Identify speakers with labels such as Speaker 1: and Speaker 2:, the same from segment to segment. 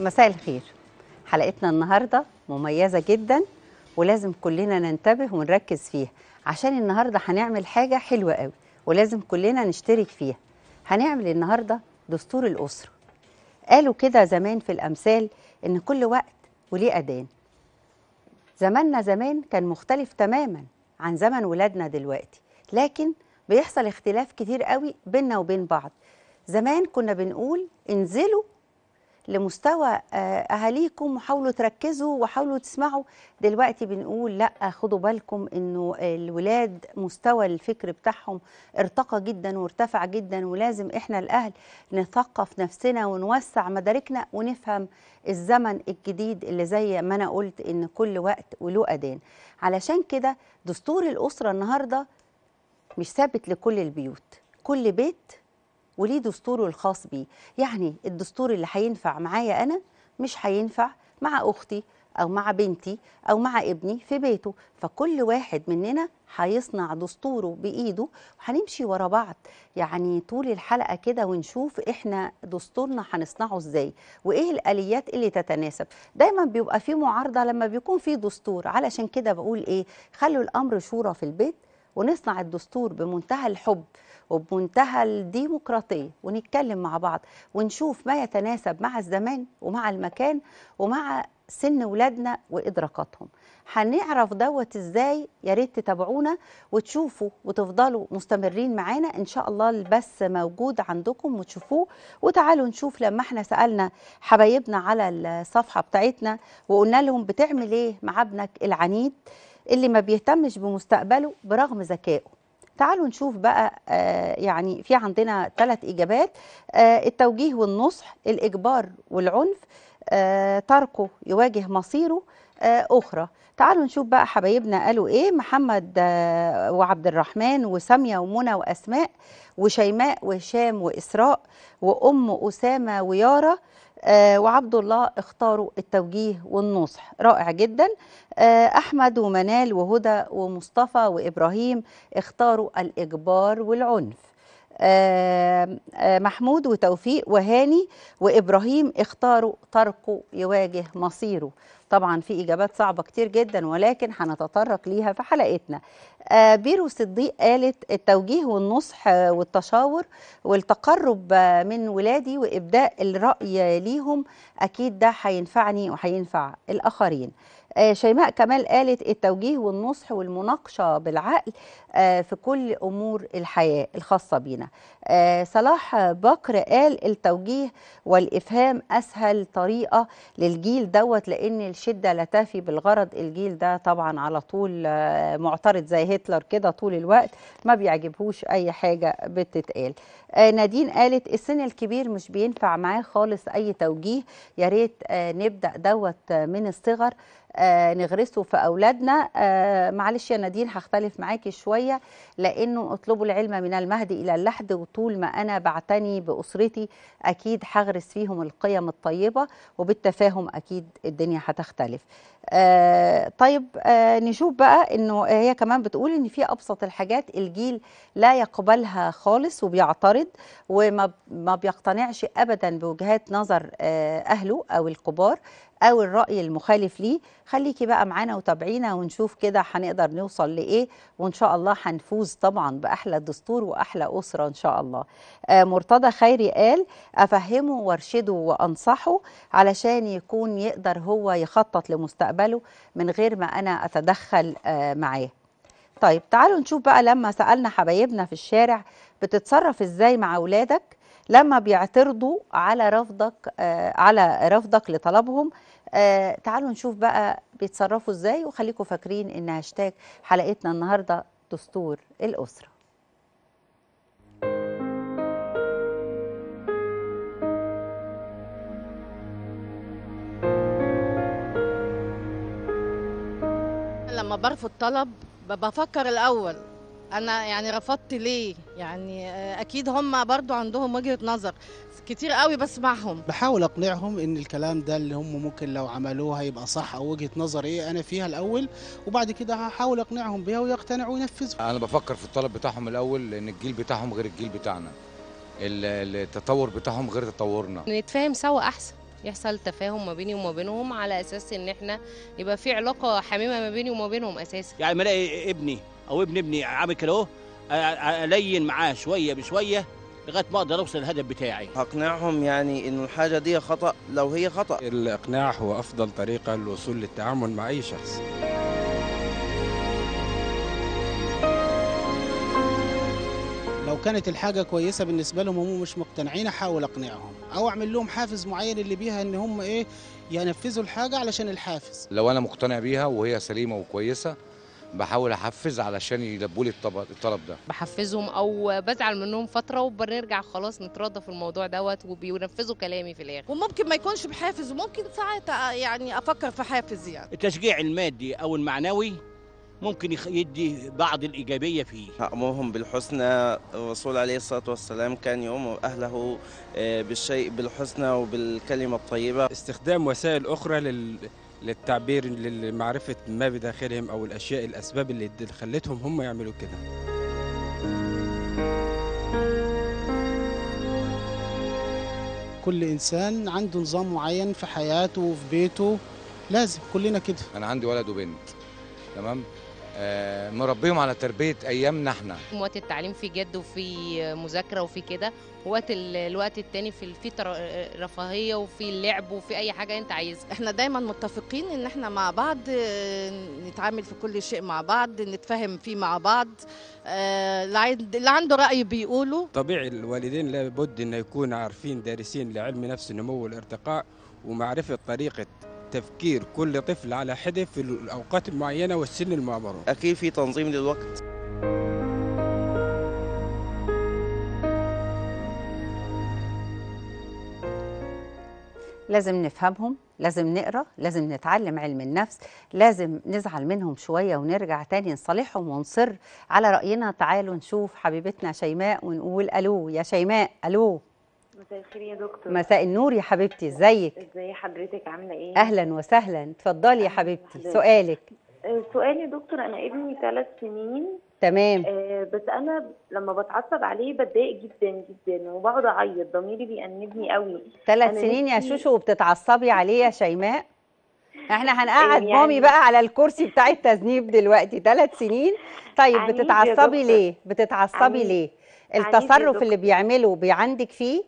Speaker 1: مساء الخير حلقتنا النهارده مميزه جدا ولازم كلنا ننتبه ونركز فيها عشان النهارده هنعمل حاجه حلوه قوي ولازم كلنا نشترك فيها هنعمل النهارده دستور الاسره قالوا كده زمان في الامثال ان كل وقت وليه اذان زماننا زمان كان مختلف تماما عن زمن ولادنا دلوقتي لكن بيحصل اختلاف كتير قوي بيننا وبين بعض زمان كنا بنقول انزلوا لمستوى آه، اهاليكم وحاولوا تركزوا وحاولوا تسمعوا دلوقتي بنقول لا خدوا بالكم انه الولاد مستوى الفكر بتاعهم ارتقى جدا وارتفع جدا ولازم احنا الاهل نثقف نفسنا ونوسع مداركنا ونفهم الزمن الجديد اللي زي ما انا قلت ان كل وقت وله ادان علشان كده دستور الاسره النهارده مش ثابت لكل البيوت كل بيت وليه دستوره الخاص بيه يعني الدستور اللي هينفع معايا أنا مش هينفع مع أختي أو مع بنتي أو مع ابني في بيته فكل واحد مننا هيصنع دستوره بإيده وهنمشي ورا بعض يعني طول الحلقة كده ونشوف إحنا دستورنا هنصنعه إزاي وإيه الآليات اللي تتناسب دايما بيبقى في معارضة لما بيكون في دستور علشان كده بقول إيه خلوا الأمر شورى في البيت ونصنع الدستور بمنتهى الحب وبمنتهى الديمقراطية ونتكلم مع بعض ونشوف ما يتناسب مع الزمان ومع المكان ومع سن ولادنا وإدراكاتهم هنعرف دوت إزاي يا ريت تتابعونا وتشوفوا وتفضلوا مستمرين معانا إن شاء الله البث موجود عندكم وتشوفوه وتعالوا نشوف لما احنا سألنا حبايبنا على الصفحة بتاعتنا وقلنا لهم بتعمل إيه مع ابنك العنيد اللي ما بيهتمش بمستقبله برغم ذكائه تعالوا نشوف بقى آه، يعني في عندنا ثلاث إجابات آه، التوجيه والنصح الإجبار والعنف آه، تركه يواجه مصيره آه، اخرى تعالوا نشوف بقى حبايبنا قالوا ايه محمد آه، وعبد الرحمن وساميه ومنى واسماء وشيماء وهشام واسراء وام اسامه ويارا آه، وعبد الله اختاروا التوجيه والنصح رائع جدا احمد ومنال وهدى ومصطفى وابراهيم اختاروا الاجبار والعنف آه، آه، محمود وتوفيق وهاني وإبراهيم اختاروا طرقه يواجه مصيره طبعا في إجابات صعبة كتير جدا ولكن هنتطرق ليها في حلقتنا آه، بيرو صديق قالت التوجيه والنصح والتشاور والتقرب من ولادي وإبداء الرأي ليهم أكيد ده هينفعني وهينفع الآخرين آه، شيماء كمال قالت التوجيه والنصح والمناقشة بالعقل آه، في كل أمور الحياة الخاصة بينا آه، صلاح بكر قال التوجيه والإفهام أسهل طريقة للجيل دوت لأن الشدة لا تفي بالغرض الجيل ده طبعا على طول معترض زي هتلر كده طول الوقت ما بيعجبهوش أي حاجة بتتقال نادين قالت السن الكبير مش بينفع معاه خالص أي توجيه يا ريت نبدأ دوت من الصغر آه، نغرسه في أولادنا آه، معلش يا نادين هختلف معاكي شوية لأنه اطلبوا العلم من المهد إلى اللحد وطول ما أنا بعتني بأسرتي أكيد هغرس فيهم القيم الطيبة وبالتفاهم أكيد الدنيا هتختلف آه طيب آه نشوف بقى انه هي كمان بتقول ان في ابسط الحاجات الجيل لا يقبلها خالص وبيعترض وما بيقتنعش ابدا بوجهات نظر آه اهله او الكبار او الراي المخالف ليه خليكي بقى معانا وتابعينا ونشوف كده هنقدر نوصل لايه وان شاء الله هنفوز طبعا باحلى دستور واحلى اسره ان شاء الله آه، مرتضى خيري قال افهمه وارشده وانصحه علشان يكون يقدر هو يخطط لمستقبله من غير ما انا اتدخل آه، معاه طيب تعالوا نشوف بقى لما سالنا حبايبنا في الشارع بتتصرف ازاي مع اولادك لما بيعترضوا على رفضك آه، على رفضك لطلبهم آه، تعالوا نشوف بقى بيتصرفوا ازاي وخليكم فاكرين ان هاشتاج حلقتنا النهارده دستور الاسره لما برفض طلب بفكر الاول انا يعني رفضت ليه يعني آه، اكيد هم برضو عندهم وجهه نظر كتير قوي بسمعهم
Speaker 2: بحاول اقنعهم ان الكلام ده اللي هم ممكن لو عملوه هيبقى صح او وجهه نظر ايه انا فيها الاول وبعد كده هحاول اقنعهم بيها ويقتنعوا وينفذوا انا بفكر في الطلب بتاعهم الاول لان الجيل بتاعهم غير الجيل بتاعنا التطور بتاعهم غير تطورنا
Speaker 1: نتفاهم سوا احسن يحصل تفاهم ما بيني وما بينهم على اساس ان احنا يبقى في علاقه حميمه ما بيني وما بينهم اساسا
Speaker 2: يعني ما الاقي ابني او ابن ابني عامل كده اهو الين معاه شويه بشويه لغايه ما اقدر اوصل الهدف بتاعي اقنعهم يعني انه الحاجه دي خطا لو هي خطا الاقناع هو افضل طريقه للوصول للتعامل مع اي شخص لو كانت الحاجة كويسة بالنسبة لهم وهم مش مقتنعين أحاول أقنعهم أو أعمل لهم حافز معين اللي بيها إن هم إيه ينفذوا الحاجة علشان الحافز لو أنا مقتنع بيها وهي سليمة وكويسة بحاول احفز علشان يلبوا لي الطلب ده
Speaker 1: بحفزهم او بزعل منهم فتره وبنرجع خلاص نتراضى في الموضوع دوت وبينفذوا كلامي في الاخر وممكن ما يكونش بحافز وممكن ساعات يعني افكر في حافز يعني
Speaker 2: التشجيع المادي او المعنوي ممكن يدي بعض الإيجابية فيه أمرهم بالحسنى الرسول عليه الصلاة والسلام كان يوم أهله آه، بالشيء بالحسنى وبالكلمة الطيبة استخدام وسائل أخرى لل... للتعبير لمعرفة ما بداخلهم أو الأشياء الأسباب اللي خلتهم هم يعملوا كده كل إنسان عنده نظام معين في حياته وفي بيته لازم كلنا كده أنا عندي ولد وبنت تمام مربيهم آه، على تربية أيامنا احنا
Speaker 1: مواد التعليم في جد وفي مذاكرة وفي كده وقت الوقت التاني في في رفاهيه وفي اللعب وفي اي حاجه انت عايزها احنا دايما متفقين ان احنا مع بعض آه، نتعامل في كل شيء مع بعض نتفاهم فيه مع بعض اللي آه، عنده راي بيقوله
Speaker 2: طبيعي الوالدين لابد ان يكونوا عارفين دارسين لعلم نفس النمو والارتقاء ومعرفه طريقه تفكير كل طفل على حده في الاوقات المعينه والسن المعبره اكيد في تنظيم للوقت
Speaker 1: لازم نفهمهم لازم نقرا لازم نتعلم علم النفس لازم نزعل منهم شويه ونرجع تاني نصالحهم ونصر على راينا تعالوا نشوف حبيبتنا شيماء ونقول الو يا شيماء الو
Speaker 3: مساء الخير يا دكتور مساء
Speaker 1: النور يا حبيبتي ازيك
Speaker 3: ازي حضرتك عامله ايه اهلا
Speaker 1: وسهلا اتفضلي يا حبيبتي سؤالك
Speaker 4: آه، سؤالي دكتور انا ابني ثلاث سنين تمام آه، بس انا لما بتعصب عليه بتضايق جدا جدا وبقعد اعيط ضميري بيأنبني قوي ثلاث سنين يا شوشو
Speaker 1: وبتتعصبي عليه يا شيماء احنا هنقعد يعني مامي بقى على الكرسي بتاع التذنيب دلوقتي ثلاث سنين طيب بتتعصبي ليه بتتعصبي ليه التصرف اللي بيعمله بيعندك فيه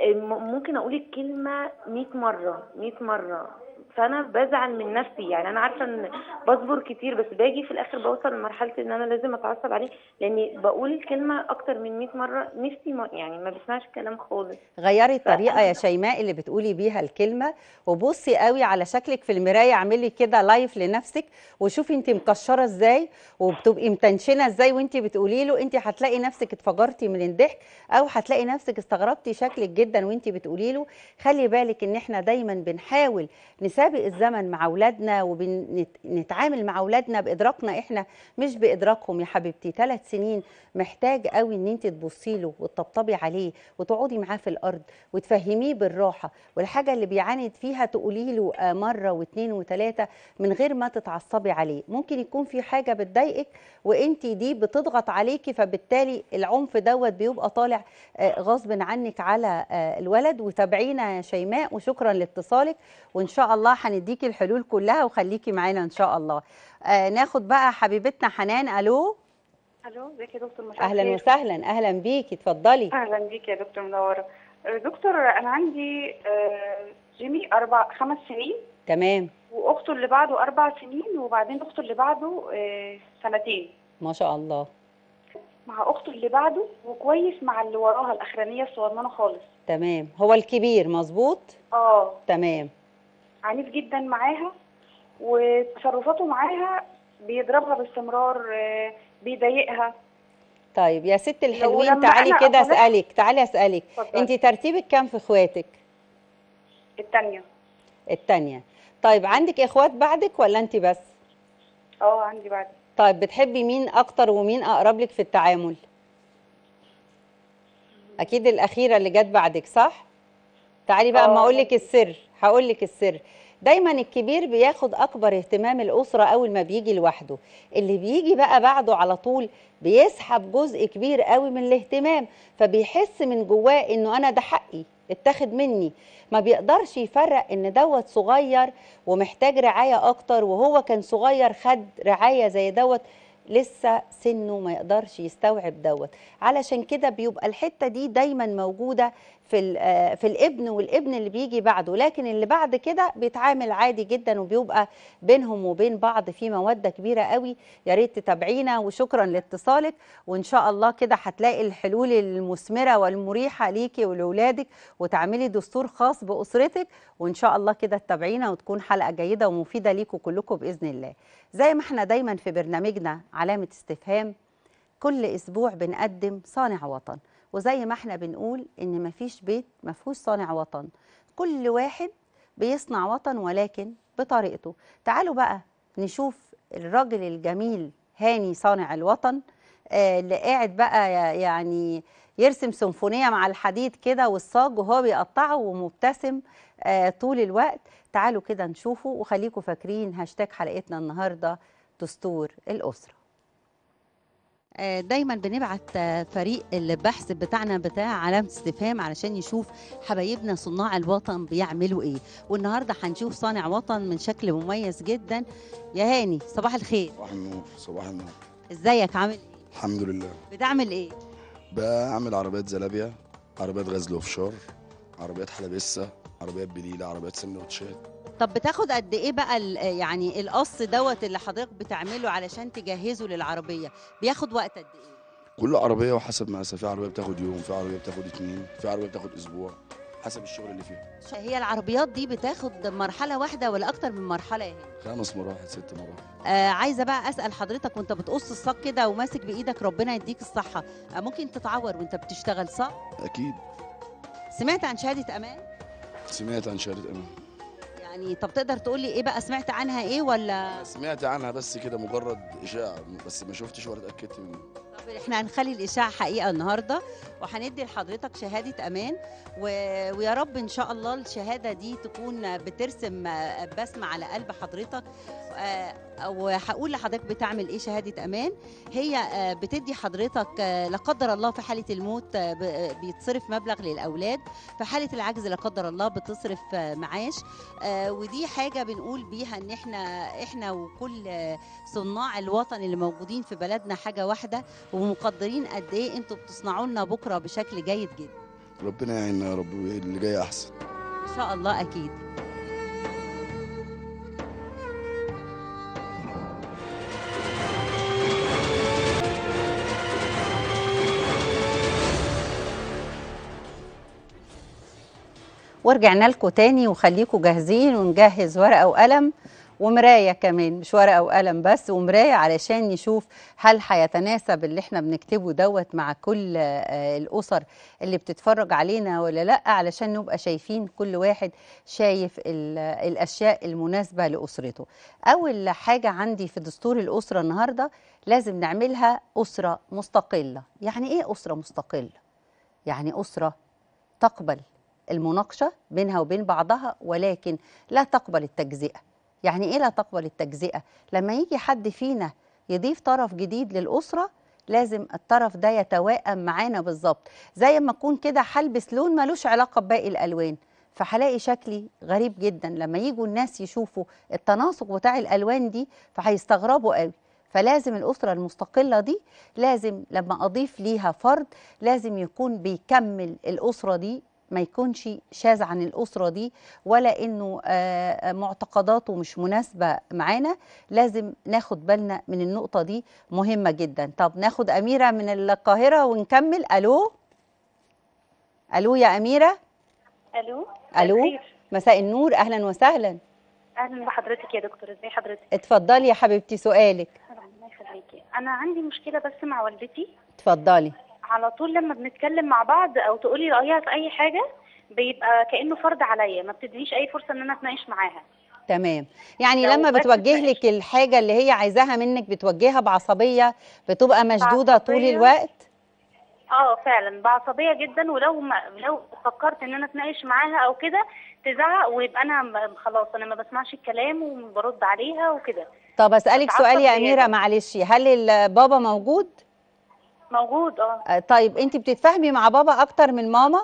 Speaker 3: آه، ممكن اقول الكلمه 100 مره 100 مره فانا بزعل من نفسي يعني انا عارفه ان بصبر كتير بس باجي في الاخر بوصل لمرحله ان انا لازم اتعصب عليه لاني بقول الكلمه اكتر من 100 مره نفسي ما يعني ما بسمعش كلام خالص
Speaker 1: غيري الطريقه يا شيماء اللي بتقولي بيها الكلمه وبصي قوي على شكلك في المرايه اعملي كده لايف لنفسك وشوفي انت مكشره ازاي وبتبقي متنشنه ازاي وانت بتقولي له انت هتلاقي نفسك اتفجرتي من الضحك او هتلاقي نفسك استغربتي شكلك جدا وانت بتقولي له خلي بالك ان احنا دايما بنحاول نساعد بنسابق الزمن مع اولادنا وبنتعامل مع اولادنا بادراكنا احنا مش بادراكهم يا حبيبتي ثلاث سنين محتاج قوي ان انت تبصي له وتطبطبي عليه وتقعدي معاه في الارض وتفهميه بالراحه والحاجه اللي بيعاند فيها تقولي له آه، مره واثنين وثلاثه من غير ما تتعصبي عليه ممكن يكون في حاجه بتضايقك وانت دي بتضغط عليكي فبالتالي العنف دوت بيبقى طالع آه، غصب عنك على آه، الولد وتابعينا يا شيماء وشكرا لاتصالك وان شاء الله الله هنديكي الحلول كلها وخليكي معانا ان شاء الله آه ناخد بقى حبيبتنا حنان الو
Speaker 3: الو ازيك يا دكتور مساء اهلا وسهلا
Speaker 1: اهلا بيكي اتفضلي
Speaker 3: اهلا بيكي يا دكتور منوره آه، دكتور انا عندي آه، جيمي اربع خمس سنين تمام واخته اللي بعده اربع سنين وبعدين اخته اللي بعده آه، سنتين
Speaker 1: ما شاء الله
Speaker 3: مع اخته اللي بعده وكويس مع اللي وراها الاخرانيه الصغننه خالص
Speaker 1: تمام هو الكبير مظبوط اه تمام
Speaker 3: عنيف جدا معاها وتصرفاته معاها بيضربها باستمرار آه، بيضايقها
Speaker 1: طيب يا ست الحلوين تعالي كده اسالك تعالي اسالك انت ترتيبك كام في اخواتك الثانيه الثانيه طيب عندك اخوات بعدك ولا انت بس
Speaker 3: اه عندي بعدي
Speaker 1: طيب بتحبي مين اكتر ومين اقرب لك في التعامل اكيد الاخيره اللي جت بعدك صح تعالي بقى اما اه. اقول لك السر هقول لك السر دايما الكبير بياخد اكبر اهتمام الاسره اول ما بيجي لوحده اللي بيجي بقى بعده على طول بيسحب جزء كبير قوي من الاهتمام فبيحس من جواه انه انا ده حقي اتاخد مني ما بيقدرش يفرق ان دوت صغير ومحتاج رعايه اكتر وهو كان صغير خد رعايه زي دوت لسه سنه ما يقدرش يستوعب دوت علشان كده بيبقى الحته دي دايما موجوده في آه، في الابن والابن اللي بيجي بعده لكن اللي بعد كده بيتعامل عادي جدا وبيبقى بينهم وبين بعض في موده كبيره قوي يا ريت تتابعينا وشكرا لاتصالك وان شاء الله كده هتلاقي الحلول المثمره والمريحه ليكي ولاولادك وتعملي دستور خاص باسرتك وان شاء الله كده تتابعينا وتكون حلقه جيده ومفيده ليكم كلكم باذن الله زي ما احنا دايما في برنامجنا علامه استفهام كل اسبوع بنقدم صانع وطن وزي ما احنا بنقول ان مفيش بيت مفهوش صانع وطن كل واحد بيصنع وطن ولكن بطريقته تعالوا بقى نشوف الراجل الجميل هاني صانع الوطن آه، اللي قاعد بقى يعني يرسم سيمفونيه مع الحديد كده والصاج وهو بيقطعه ومبتسم آه، طول الوقت تعالوا كده نشوفه وخليكم فاكرين هاشتاج حلقتنا النهارده دستور الاسره آه، دايما بنبعت آه، فريق البحث بتاعنا بتاع علامه استفهام علشان يشوف حبايبنا صناع الوطن بيعملوا ايه والنهارده هنشوف صانع وطن من شكل مميز جدا يا هاني صباح الخير صباح النور صباح النور ازيك عامل ايه الحمد لله بتعمل ايه
Speaker 3: بعمل عربيات زلابيا عربيات غزل وفشار عربيات حلبسه عربيات بليله عربيات سندوتشات
Speaker 1: طب بتاخد قد ايه بقى يعني القص دوت اللي حضرتك بتعمله علشان تجهزه للعربيه بياخد وقت قد ايه
Speaker 3: كل عربيه وحسب مقاسها في عربيه بتاخد يوم في عربيه بتاخد اتنين في عربيه بتاخد اسبوع
Speaker 1: حسب الشغل اللي فيها هي العربيات دي بتاخد مرحله واحده ولا اكتر من مرحله ايه خمس مراحل ست مراحل آه عايزه بقى اسال حضرتك وانت بتقص الصاج كده وماسك بايدك ربنا يديك الصحه آه ممكن تتعور وانت بتشتغل صح اكيد سمعت عن شهاده امان
Speaker 3: سمعت عن شهاده امان
Speaker 1: يعني طب تقدر تقول لي ايه بقى سمعت عنها ايه ولا
Speaker 3: سمعت عنها بس كده مجرد اشاعه بس ما شفتش ولا اتاكدت منه
Speaker 1: احنا هنخلي الاشاعه حقيقه النهارده وهندي لحضرتك شهاده امان و... ويا رب ان شاء الله الشهاده دي تكون بترسم بسمه على قلب حضرتك آه، وهقول لحضرتك بتعمل ايه شهاده امان هي آه، بتدي حضرتك آه، لا قدر الله في حاله الموت بيتصرف مبلغ للاولاد في حاله العجز لا قدر الله بتصرف معاش ودي حاجه بنقول بيها ان احنا احنا وكل صناع الوطن اللي موجودين في بلدنا حاجه واحده ومقدرين قد ايه انتوا بتصنعوا لنا بكره بشكل جيد جدا
Speaker 2: ربنا يعيننا يا رب
Speaker 1: اللي جاي احسن ان شاء الله اكيد ورجعنا لكم تاني وخليكم جاهزين ونجهز ورقه وقلم ومرايه كمان مش ورقه وقلم بس ومرايه علشان نشوف هل هيتناسب اللي احنا بنكتبه دوت مع كل آه، الاسر اللي بتتفرج علينا ولا لا علشان نبقى شايفين كل واحد شايف الاشياء المناسبه لاسرته اول حاجه عندي في دستور الاسره النهارده لازم نعملها اسره مستقله يعني ايه اسره مستقله يعني اسره تقبل المناقشه بينها وبين بعضها ولكن لا تقبل التجزئه يعني إيه لا تقبل التجزئة لما يجي حد فينا يضيف طرف جديد للأسرة لازم الطرف ده يتوائم معانا بالظبط زي ما أكون كده هلبس لون ملوش علاقة بباقي الألوان فهلاقي شكلي غريب جدا لما يجوا الناس يشوفوا التناسق بتاع الالوان دي فهيستغربوا قوي فلازم الاسره المستقله دي لازم لما اضيف ليها فرد لازم يكون بيكمل الاسره دي ما يكونش شاذ عن الاسره دي ولا انه آه، آه، معتقداته مش مناسبه معانا لازم ناخد بالنا من النقطه دي مهمه جدا طب ناخد اميره من القاهره ونكمل الو الو يا اميره الو الو مساء النور اهلا وسهلا
Speaker 3: اهلا بحضرتك يا دكتور ازي حضرتك
Speaker 1: اتفضلي يا حبيبتي سؤالك
Speaker 3: الله يخليكي انا عندي مشكله بس مع والدتي اتفضلي على طول لما بنتكلم مع بعض او تقولي رايها في اي حاجه بيبقى كانه فرض عليا ما بتدينيش اي فرصه ان انا اتناقش معاها
Speaker 1: تمام يعني لما بتوجه لك الحاجه اللي هي عايزاها منك بتوجهها بعصبيه بتبقى مشدوده بعصبية. طول الوقت
Speaker 3: اه فعلا بعصبيه جدا ولو ما لو فكرت ان انا اتناقش معاها او كده تزعق ويبقى انا خلاص انا ما بسمعش الكلام وبرد عليها وكده
Speaker 1: طب اسالك سؤال يا اميره معلش هل البابا موجود
Speaker 3: موجود اه,
Speaker 1: آه، طيب انت بتتفاهمي مع بابا اكتر من ماما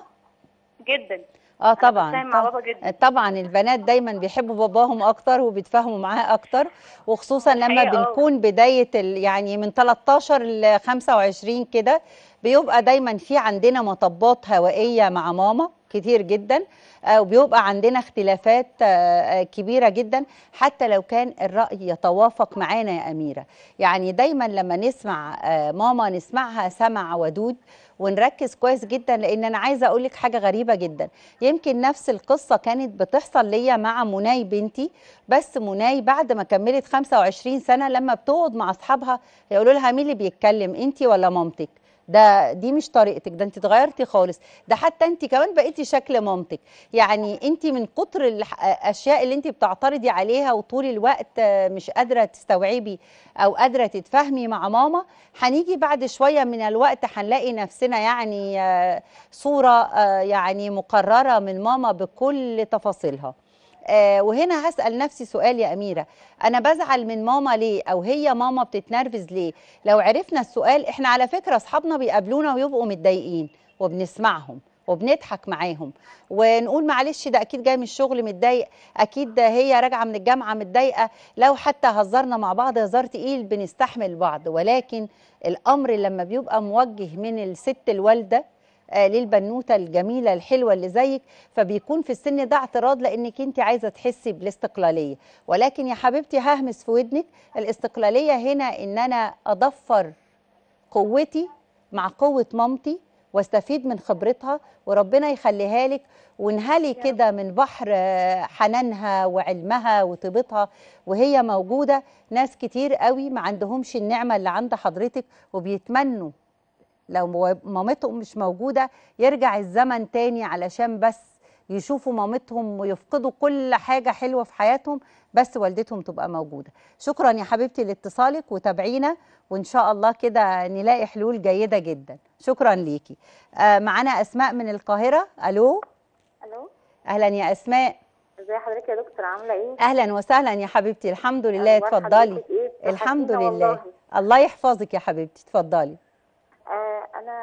Speaker 1: جدا اه طبعا مع بابا جدا. طبعا البنات دايما بيحبوا باباهم اكتر وبيتفاهموا معاه اكتر وخصوصا آه، لما آه. بنكون بدايه يعني من 13 ل 25 كده بيبقى دايما في عندنا مطبات هوائيه مع ماما كتير جدا آه، وبيبقى عندنا اختلافات آه، آه، كبيره جدا حتى لو كان الراي يتوافق معانا يا اميره يعني دايما لما نسمع ماما نسمعها سمع ودود ونركز كويس جدا لان انا عايزه اقول لك حاجه غريبه جدا يمكن نفس القصه كانت بتحصل ليا مع مناي بنتي بس مناي بعد ما كملت 25 سنه لما بتقعد مع اصحابها يقولوا لها مين اللي بيتكلم انت ولا مامتك ده دي مش طريقتك ده انت اتغيرتي خالص ده حتى انت كمان بقيتي شكل مامتك يعني انت من كتر الاشياء اللي انت بتعترضي عليها وطول الوقت مش قادره تستوعبي او قادره تتفاهمي مع ماما هنيجي بعد شويه من الوقت هنلاقي نفسنا يعني آه، صوره آه، يعني مقرره من ماما بكل تفاصيلها آه، وهنا هسأل نفسي سؤال يا أميرة أنا بزعل من ماما ليه أو هي ماما بتتنرفز ليه لو عرفنا السؤال إحنا على فكرة أصحابنا بيقابلونا ويبقوا متضايقين وبنسمعهم وبنضحك معاهم ونقول معلش ده اكيد جاي من الشغل متضايق اكيد هي راجعه من الجامعه متضايقه لو حتى هزرنا مع بعض هزار تقيل بنستحمل بعض ولكن الامر لما بيبقى موجه من الست الوالده آه، للبنوته الجميله الحلوه اللي زيك فبيكون في السن ده اعتراض لانك انت عايزه تحسي بالاستقلاليه ولكن يا حبيبتي ههمس في ودنك الاستقلاليه هنا ان انا اضفر قوتي مع قوه مامتي واستفيد من خبرتها وربنا يخليها لك وانهلي كده من بحر آه، حنانها وعلمها وطيبتها وهي موجوده ناس كتير قوي ما عندهمش النعمه اللي عند حضرتك وبيتمنوا لو مامتهم مش موجودة يرجع الزمن تاني علشان بس يشوفوا مامتهم ويفقدوا كل حاجة حلوة في حياتهم بس والدتهم تبقى موجودة شكرا يا حبيبتي لاتصالك وتابعينا وإن شاء الله كده نلاقي حلول جيدة جدا شكرا ليكي آه معانا أسماء من القاهرة ألو ألو أهلا يا أسماء
Speaker 4: ازي حضرتك يا دكتور عامله ايه اهلا
Speaker 1: وسهلا يا حبيبتي الحمد لله اتفضلي إيه؟ الحمد لله والله. الله يحفظك يا حبيبتي اتفضلي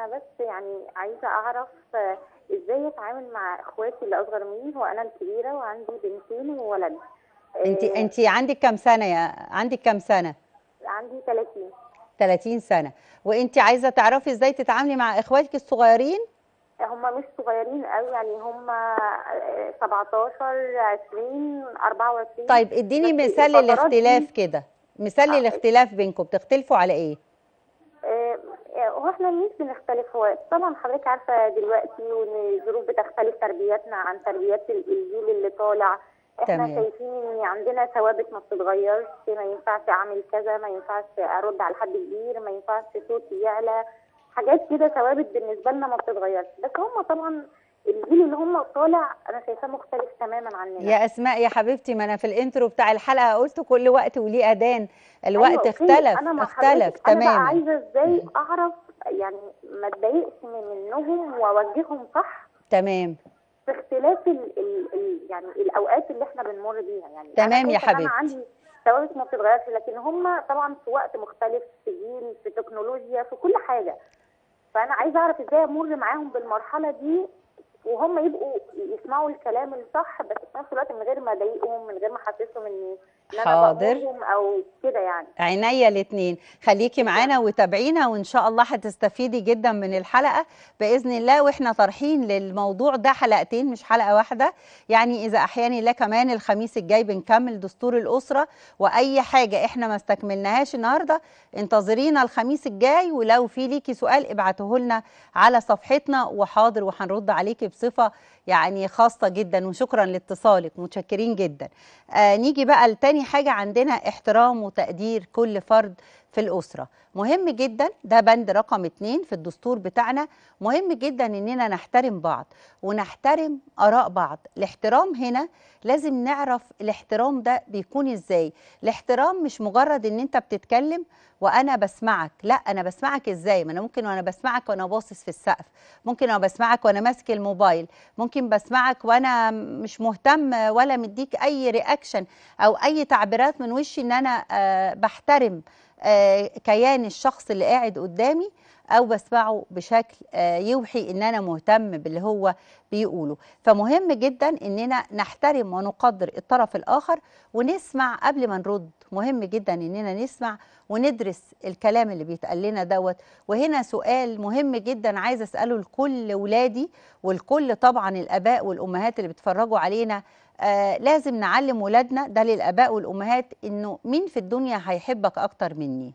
Speaker 4: بس يعني عايزه اعرف آه، ازاي اتعامل مع اخواتي اللي اصغر مني هو انا الكبيره وعندي بنتين وولد انت آه، انت
Speaker 1: عندك كام سنه يا عندك كام سنه
Speaker 4: عندي 30
Speaker 1: 30 سنه وانت عايزه تعرفي ازاي تتعاملي مع اخواتك الصغيرين
Speaker 4: هم مش صغيرين قوي يعني هم 17 20 24 طيب اديني مثال للاختلاف
Speaker 1: كده مثال آه، للاختلاف بينكم بتختلفوا على ايه
Speaker 4: هو احنا مش بنختلف هو طبعا حضرتك عارفه دلوقتي وان الظروف بتختلف تربياتنا عن تربيات الجيل اللي طالع احنا شايفين ان عندنا ثوابت ما بتتغيرش ما ينفعش اعمل كذا ما ينفعش ارد على حد كبير ما ينفعش صوتي يعلى حاجات كده ثوابت بالنسبه لنا ما بتتغيرش بس هم طبعا الجيل اللي هم طالع انا شايفاه مختلف تماما عننا يا
Speaker 1: اسماء يا حبيبتي ما انا في الانترو بتاع الحلقه قلت كل وقت وليه اذان الوقت أيوة اختلف أنا اختلف تماما انا عايزه
Speaker 4: ازاي اعرف يعني ما اتضايقش منهم واوجههم صح تمام في اختلاف الـ الـ يعني الاوقات اللي احنا بنمر بيها يعني تمام يا حبيبتي انا عندي ثوابت ما بتتغيرش لكن هم طبعا في وقت مختلف في جيل في تكنولوجيا في كل حاجه فانا عايزه اعرف ازاي امر معاهم بالمرحله دي وهم يبقوا يسمعوا الكلام الصح بس في نفس الوقت من غير ما اضايقهم من غير ما احسسهم ان حاضر او كده يعني
Speaker 1: عينيا الاثنين خليكي معانا وتابعينا وان شاء الله هتستفيدي جدا من الحلقه باذن الله واحنا طرحين للموضوع ده حلقتين مش حلقه واحده يعني اذا احياني لا كمان الخميس الجاي بنكمل دستور الاسره واي حاجه احنا ما استكملناهاش النهارده انتظرينا الخميس الجاي ولو في ليكي سؤال ابعته لنا على صفحتنا وحاضر وهنرد عليكي بصفه يعني خاصة جدا وشكرا لاتصالك متشكرين جدا آه نيجي بقى لتاني حاجة عندنا احترام وتقدير كل فرد في الأسرة مهم جدا ده بند رقم اتنين في الدستور بتاعنا مهم جدا إننا نحترم بعض ونحترم آراء بعض الاحترام هنا لازم نعرف الاحترام ده بيكون إزاي الاحترام مش مجرد إن أنت بتتكلم وانا بسمعك لا انا بسمعك ازاي ما انا ممكن وانا بسمعك وانا باصص في السقف ممكن وانا بسمعك وانا ماسك الموبايل ممكن بسمعك وانا مش مهتم ولا مديك اي رياكشن او اي تعبيرات من وشي ان انا آه، بحترم آه، كيان الشخص اللي قاعد قدامي او بسمعه بشكل آه، يوحي ان انا مهتم باللي هو بيقوله فمهم جدا اننا نحترم ونقدر الطرف الاخر ونسمع قبل ما نرد مهم جدا اننا نسمع وندرس الكلام اللي بيتقال لنا دوت وهنا سؤال مهم جدا عايزه اساله لكل ولادي والكل طبعا الاباء والامهات اللي بيتفرجوا علينا آه لازم نعلم ولادنا ده للاباء والامهات انه مين في الدنيا هيحبك اكتر مني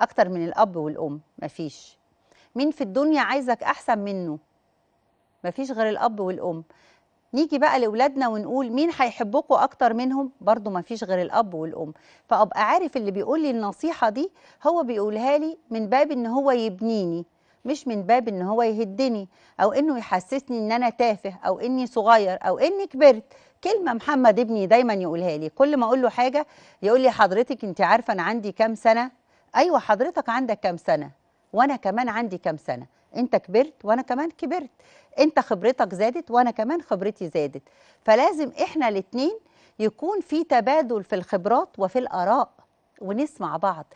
Speaker 1: اكتر من الاب والام مفيش مين في الدنيا عايزك احسن منه مفيش غير الاب والام نيجي بقى لاولادنا ونقول مين هيحبكم اكتر منهم برضو مفيش غير الاب والام فابقى عارف اللي بيقول لي النصيحه دي هو بيقولها لي من باب ان هو يبنيني مش من باب ان هو يهدني او انه يحسسني ان انا تافه او اني صغير او اني كبرت كلمه محمد ابني دايما يقولها لي كل ما اقول له حاجه يقول لي حضرتك انت عارفه انا عندي كام سنه ايوه حضرتك عندك كام سنه وانا كمان عندي كام سنه انت كبرت وانا كمان كبرت انت خبرتك زادت وانا كمان خبرتي زادت فلازم احنا الاثنين يكون في تبادل في الخبرات وفي الاراء ونسمع بعض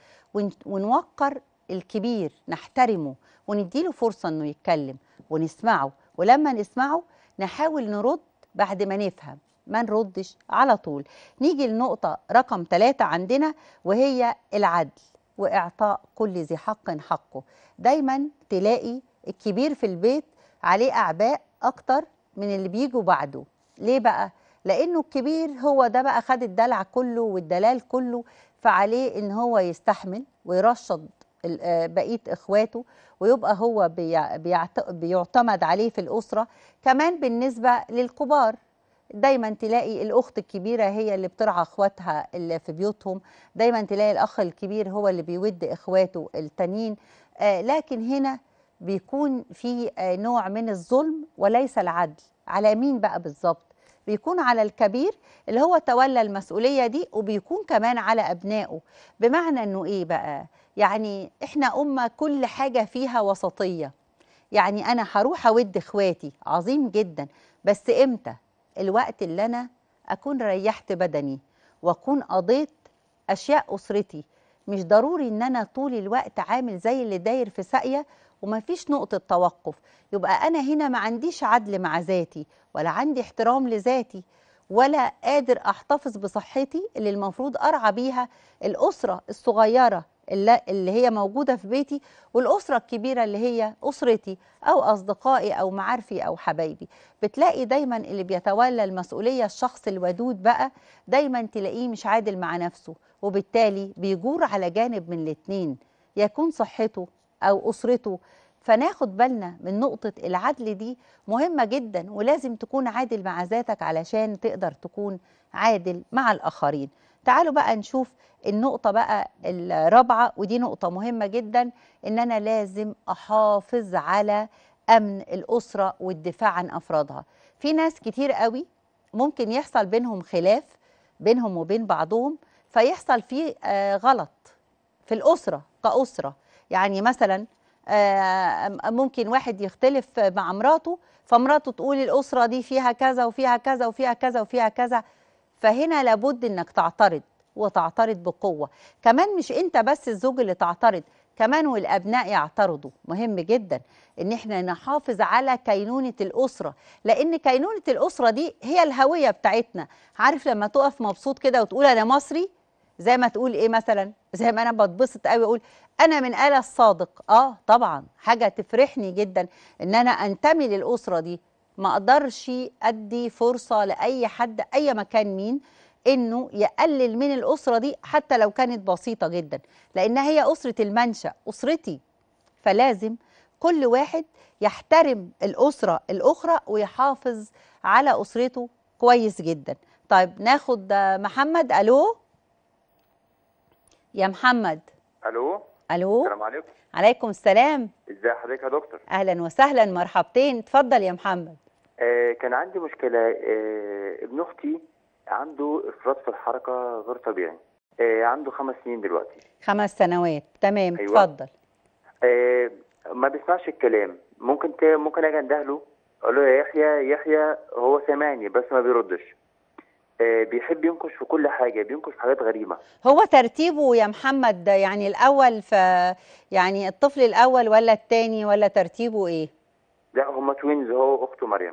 Speaker 1: ونوقر الكبير نحترمه ونديله فرصه انه يتكلم ونسمعه ولما نسمعه نحاول نرد بعد ما نفهم ما نردش على طول نيجي لنقطة رقم ثلاثة عندنا وهي العدل واعطاء كل ذي حق حقه دايما تلاقي الكبير في البيت عليه اعباء اكتر من اللي بيجوا بعده ليه بقى لانه الكبير هو ده بقى خد الدلع كله والدلال كله فعليه ان هو يستحمل ويرشد آه، بقيه اخواته ويبقى هو بيعتمد عليه في الاسره كمان بالنسبه للكبار دايما تلاقي الاخت الكبيره هي اللي بترعى اخواتها اللي في بيوتهم دايما تلاقي الاخ الكبير هو اللي بيود اخواته التانيين آه لكن هنا بيكون في آه نوع من الظلم وليس العدل على مين بقى بالظبط بيكون على الكبير اللي هو تولى المسؤوليه دي وبيكون كمان على ابنائه بمعنى انه ايه بقى يعني احنا امه كل حاجه فيها وسطيه يعني انا هروح اود اخواتي عظيم جدا بس امتى الوقت اللي أنا أكون ريحت بدني وأكون قضيت أشياء أسرتي مش ضروري إن أنا طول الوقت عامل زي اللي داير في ساقية ومفيش نقطة توقف يبقى أنا هنا ما عنديش عدل مع ذاتي ولا عندي احترام لذاتي ولا قادر أحتفظ بصحتي اللي المفروض أرعى بيها الأسرة الصغيرة اللي, هي موجودة في بيتي والأسرة الكبيرة اللي هي أسرتي أو أصدقائي أو معارفي أو حبايبي بتلاقي دايما اللي بيتولى المسؤولية الشخص الودود بقى دايما تلاقيه مش عادل مع نفسه وبالتالي بيجور على جانب من الاتنين يكون صحته أو أسرته فناخد بالنا من نقطة العدل دي مهمة جدا ولازم تكون عادل مع ذاتك علشان تقدر تكون عادل مع الآخرين تعالوا بقى نشوف النقطة بقى الرابعة ودي نقطة مهمة جدا إن أنا لازم أحافظ على أمن الأسرة والدفاع عن أفرادها في ناس كتير قوي ممكن يحصل بينهم خلاف بينهم وبين بعضهم فيحصل فيه آه، غلط في الأسرة كأسرة يعني مثلا آه، ممكن واحد يختلف مع مراته فمراته تقول الأسرة دي فيها كذا وفيها كذا وفيها كذا وفيها كذا فهنا لابد انك تعترض وتعترض بقوة كمان مش انت بس الزوج اللي تعترض كمان والابناء يعترضوا مهم جدا ان احنا نحافظ على كينونه الاسره لان كينونه الاسره دي هي الهويه بتاعتنا عارف لما تقف مبسوط كده وتقول انا مصري زي ما تقول ايه مثلا زي ما انا بتبسط قوي اقول انا من آل الصادق اه طبعا حاجه تفرحني جدا ان انا انتمي للاسره دي ما اقدرش ادي فرصه لاي حد اي مكان مين انه يقلل من الاسره دي حتى لو كانت بسيطه جدا لان هي اسره المنشا اسرتي فلازم كل واحد يحترم الاسره الاخرى ويحافظ على اسرته كويس جدا طيب ناخد محمد الو يا محمد الو الو السلام عليكم عليكم السلام
Speaker 4: ازي حضرتك يا دكتور
Speaker 1: اهلا وسهلا مرحبتين اتفضل يا محمد
Speaker 4: آه، كان عندي مشكلة آه، ابن أختي عنده إفراط في الحركة غير طبيعي آه، عنده خمس سنين دلوقتي
Speaker 1: خمس سنوات تمام أيوة. اتفضل
Speaker 4: ما بيسمعش الكلام ممكن ت... ممكن أجي له أقول له يا يحيى يحيى هو سامعني بس ما بيردش بيحب ينكش في كل حاجه بينكش في حاجات غريبه
Speaker 1: هو ترتيبه يا محمد يعني الاول ف يعني الطفل الاول ولا الثاني ولا ترتيبه ايه
Speaker 4: لا هما توينز هو واخته مريم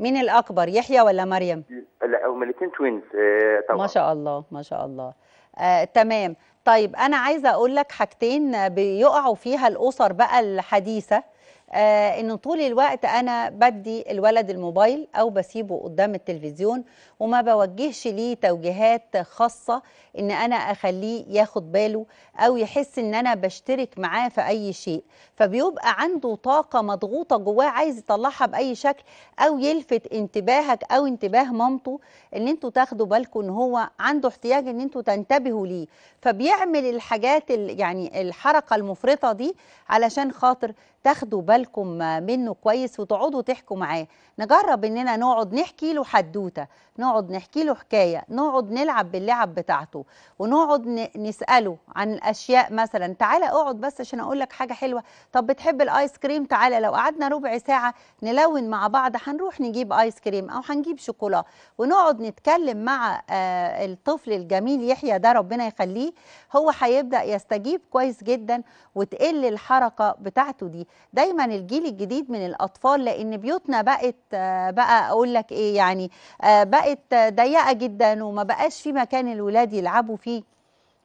Speaker 1: مين الاكبر يحيى ولا مريم
Speaker 4: لا هما الاثنين توينز آه، طبعا ما
Speaker 1: شاء الله ما شاء الله آه تمام طيب انا عايزه اقول لك حاجتين بيقعوا فيها الاسر بقى الحديثه آه، انه طول الوقت انا بدي الولد الموبايل او بسيبه قدام التلفزيون وما بوجهش ليه توجيهات خاصه ان انا اخليه ياخد باله او يحس ان انا بشترك معاه في اي شيء فبيبقى عنده طاقه مضغوطه جواه عايز يطلعها باي شكل او يلفت انتباهك او انتباه مامته ان انتوا تاخدوا بالكم ان هو عنده احتياج ان انتوا تنتبهوا ليه فبيعمل الحاجات يعني الحركه المفرطه دي علشان خاطر تاخدوا بالكم بالكم منه كويس وتقعدوا تحكوا معاه نجرب اننا نقعد نحكي له حدوته نقعد نحكي له حكايه نقعد نلعب باللعب بتاعته ونقعد نساله عن الاشياء مثلا تعالى اقعد بس عشان اقول لك حاجه حلوه طب بتحب الايس كريم تعالى لو قعدنا ربع ساعه نلون مع بعض هنروح نجيب ايس كريم او هنجيب شوكولا ونقعد نتكلم مع آه، الطفل الجميل يحيى ده ربنا يخليه هو هيبدا يستجيب كويس جدا وتقل الحركه بتاعته دي دايما عن الجيل الجديد من الاطفال لان بيوتنا بقت آه، بقى اقول لك ايه يعني آه، بقت ضيقه جدا وما بقاش في مكان الولاد يلعبوا فيه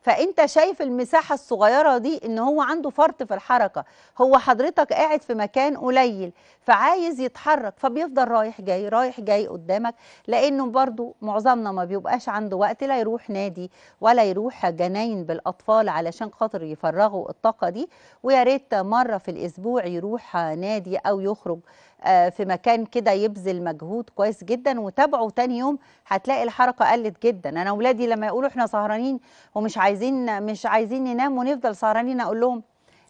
Speaker 1: فانت شايف المساحه الصغيره دي ان هو عنده فرط في الحركه هو حضرتك قاعد في مكان قليل فعايز يتحرك فبيفضل رايح جاي رايح جاي قدامك لانه برضو معظمنا ما بيبقاش عنده وقت لا يروح نادي ولا يروح جناين بالاطفال علشان خاطر يفرغوا الطاقه دي ويا ريت مره في الاسبوع يروح نادي او يخرج آه، في مكان كده يبذل مجهود كويس جدا وتابعه تاني يوم هتلاقي الحركه قلت جدا انا اولادي لما يقولوا احنا سهرانين ومش عايزين مش عايزين ننام ونفضل سهرانين اقول لهم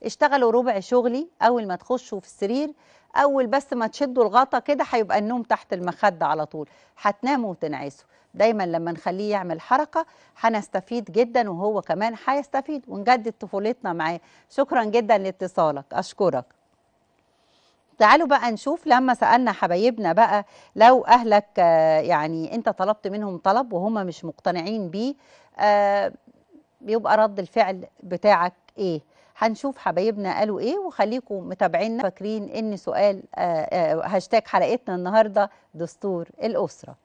Speaker 1: اشتغلوا ربع شغلي اول ما تخشوا في السرير اول بس ما تشدوا الغطا كده هيبقى النوم تحت المخده على طول هتناموا وتنعسوا دايما لما نخليه يعمل حركه هنستفيد جدا وهو كمان هيستفيد ونجدد طفولتنا معاه شكرا جدا لاتصالك اشكرك تعالوا بقى نشوف لما سألنا حبايبنا بقى لو أهلك آه، يعني أنت طلبت منهم طلب وهم مش مقتنعين بيه بيبقى آه، رد الفعل بتاعك إيه هنشوف حبايبنا قالوا إيه وخليكم متابعينا فاكرين إن سؤال آه، هاشتاج حلقتنا النهاردة دستور الأسرة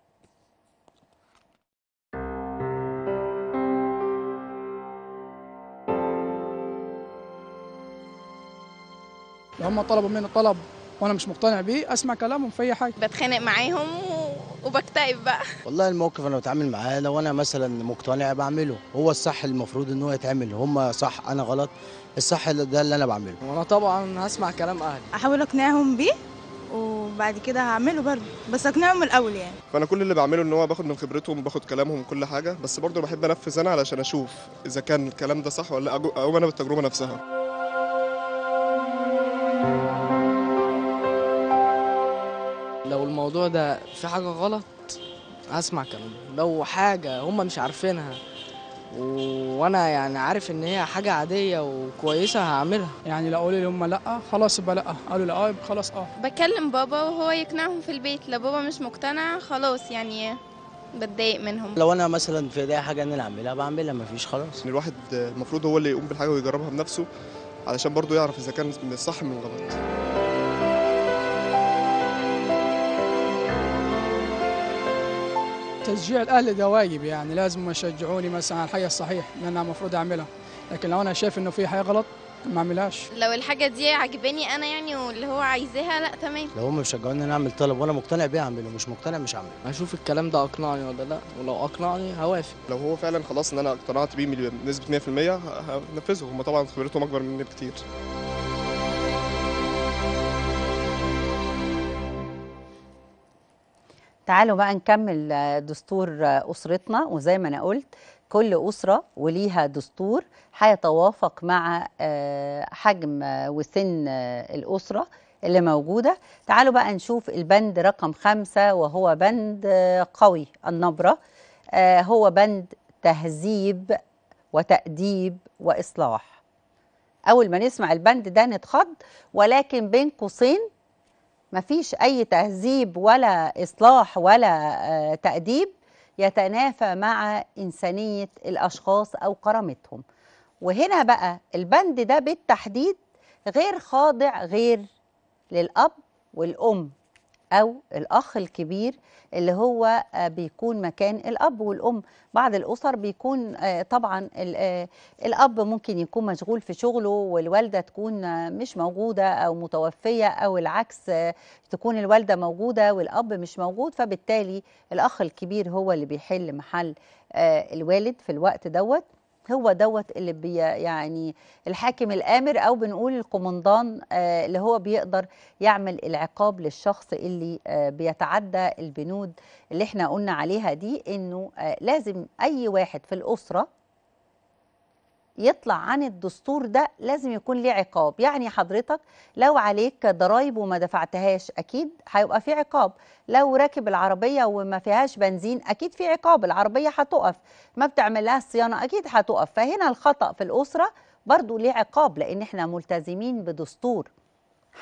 Speaker 1: هم طلبوا مني طلب وانا مش مقتنع بيه اسمع كلامهم في اي حاجه بتخانق معاهم وبكتئب بقى
Speaker 2: والله الموقف انا بتعامل معاه لو انا مثلا مقتنع بعمله هو الصح المفروض ان هو يتعمل هم صح انا غلط الصح ده اللي انا بعمله
Speaker 3: وانا طبعا هسمع كلام اهلي احاول اقنعهم بيه وبعد كده هعمله برضه بس اقنعهم من الاول يعني
Speaker 2: فانا كل اللي بعمله ان هو باخد من خبرتهم وباخد كلامهم كل حاجه بس برضه بحب انفذ انا علشان اشوف اذا كان الكلام ده صح ولا اقوم انا بالتجربه نفسها
Speaker 3: لو الموضوع ده في حاجة غلط هسمع كلامهم لو حاجة هم مش عارفينها و... وانا يعني عارف ان هي حاجه عاديه وكويسه هعملها يعني لو قولي لهم لا خلاص يبقى لا قالوا لا آه، يبقى خلاص اه بكلم بابا وهو يقنعهم في البيت لو بابا مش مقتنع خلاص يعني بتضايق منهم
Speaker 2: لو انا مثلا في ايديا حاجه ان انا اعملها بعملها مفيش خلاص يعني الواحد المفروض هو اللي يقوم بالحاجه ويجربها بنفسه علشان برضه يعرف اذا كان من
Speaker 3: الصح من الغلط
Speaker 1: تشجيع الأهل ده واجب يعني لازم يشجعوني مثلا على الحاجه الصحيح اللي انا المفروض اعملها لكن لو انا شايف انه في حاجه غلط ما اعملهاش
Speaker 3: لو الحاجه دي عجباني انا يعني واللي هو عايزاها لا تمام
Speaker 2: لو هم بيشجعوني انا اعمل طلب وانا مقتنع بيه اعمله مش مقتنع مش هعمله هشوف الكلام ده اقنعني ولا لا ولو اقنعني هوافق لو هو فعلا خلاص ان انا اقتنعت بيه بنسبه 100% هنفذه هم طبعا خبرتهم اكبر مني بكتير
Speaker 1: تعالوا بقى نكمل آه، دستور آه، أسرتنا وزي ما أنا قلت كل أسرة وليها دستور هيتوافق مع آه، حجم وسن الأسرة اللي موجودة تعالوا بقى نشوف البند رقم خمسة وهو بند قوي النبرة هو بند تهذيب وتأديب وإصلاح أول ما نسمع البند ده نتخض ولكن بين قوسين ما فيش أي تهذيب ولا إصلاح ولا آه، تأديب يتنافى مع إنسانية الأشخاص أو كرامتهم وهنا بقى البند ده بالتحديد غير خاضع غير للأب والأم او الاخ الكبير اللي هو آه، بيكون مكان الاب والام بعض الاسر بيكون آه، طبعا آه، الاب ممكن يكون مشغول في شغله والوالده تكون مش موجوده او متوفيه او العكس تكون الوالده موجوده والاب مش موجود فبالتالي الاخ الكبير هو اللي بيحل محل الوالد في الوقت دوت هو دوت اللي بي يعني الحاكم الامر او بنقول القومندان آه، اللي هو بيقدر يعمل العقاب للشخص اللي آه، بيتعدى البنود اللي احنا قلنا عليها دي انه آه، لازم اي واحد في الاسره يطلع عن الدستور ده لازم يكون ليه عقاب يعني حضرتك لو عليك ضرايب وما دفعتهاش اكيد هيبقى في عقاب لو راكب العربيه وما فيهاش بنزين اكيد في عقاب العربيه هتقف ما لها الصيانه اكيد هتقف فهنا الخطا في الاسره برضو ليه عقاب لان احنا ملتزمين بدستور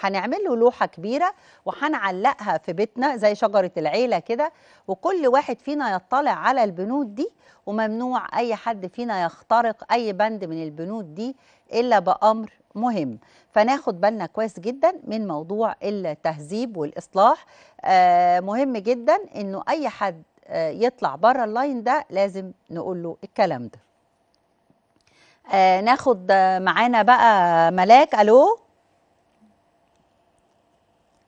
Speaker 1: هنعمل له لوحه كبيره وهنعلقها في بيتنا زي شجره العيله كده وكل واحد فينا يطلع على البنود دي وممنوع اي حد فينا يخترق اي بند من البنود دي الا بامر مهم فناخد بالنا كويس جدا من موضوع التهذيب والاصلاح آه مهم جدا انه اي حد آه يطلع بره اللاين ده لازم نقول له الكلام ده آه ناخد آه، معانا بقى ملاك الو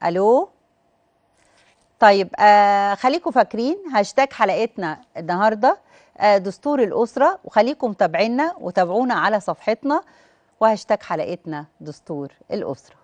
Speaker 1: الو طيب آه خليكم فاكرين هاشتاج حلقتنا النهارده آه دستور الاسره وخليكم متابعينا وتابعونا على صفحتنا وهاشتاج حلقتنا دستور الاسره